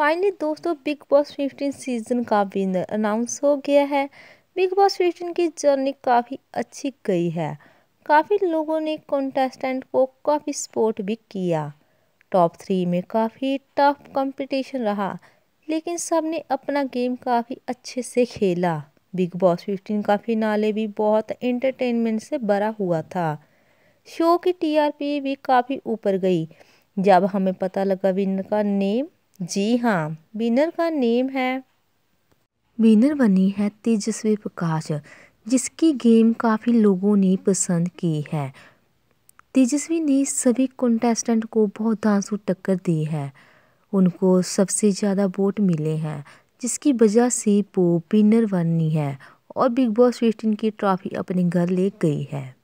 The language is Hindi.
फाइनली दोस्तों बिग बॉस फिफ्टीन सीज़न का विनर अनाउंस हो गया है बिग बॉस फिफ्टीन की जर्नी काफ़ी अच्छी गई है काफ़ी लोगों ने कॉन्टेस्टेंट को काफ़ी सपोर्ट भी किया टॉप थ्री में काफ़ी टफ कंपटीशन रहा लेकिन सब ने अपना गेम काफ़ी अच्छे से खेला बिग बॉस फिफ्टीन का फिनाले भी बहुत एंटरटेनमेंट से भरा हुआ था शो की टीआरपी भी काफ़ी ऊपर गई जब हमें पता लगा विनर का नेम जी हाँ विनर का नेम है विनर बनी है तेजस्वी प्रकाश जिसकी गेम काफ़ी लोगों ने पसंद की है तेजस्वी ने सभी कंटेस्टेंट को बहुत आंसू टक्कर दी है उनको सबसे ज़्यादा वोट मिले हैं जिसकी वजह से वो विनर बनी है और बिग बॉस फिफ्टीन की ट्रॉफी अपने घर ले गई है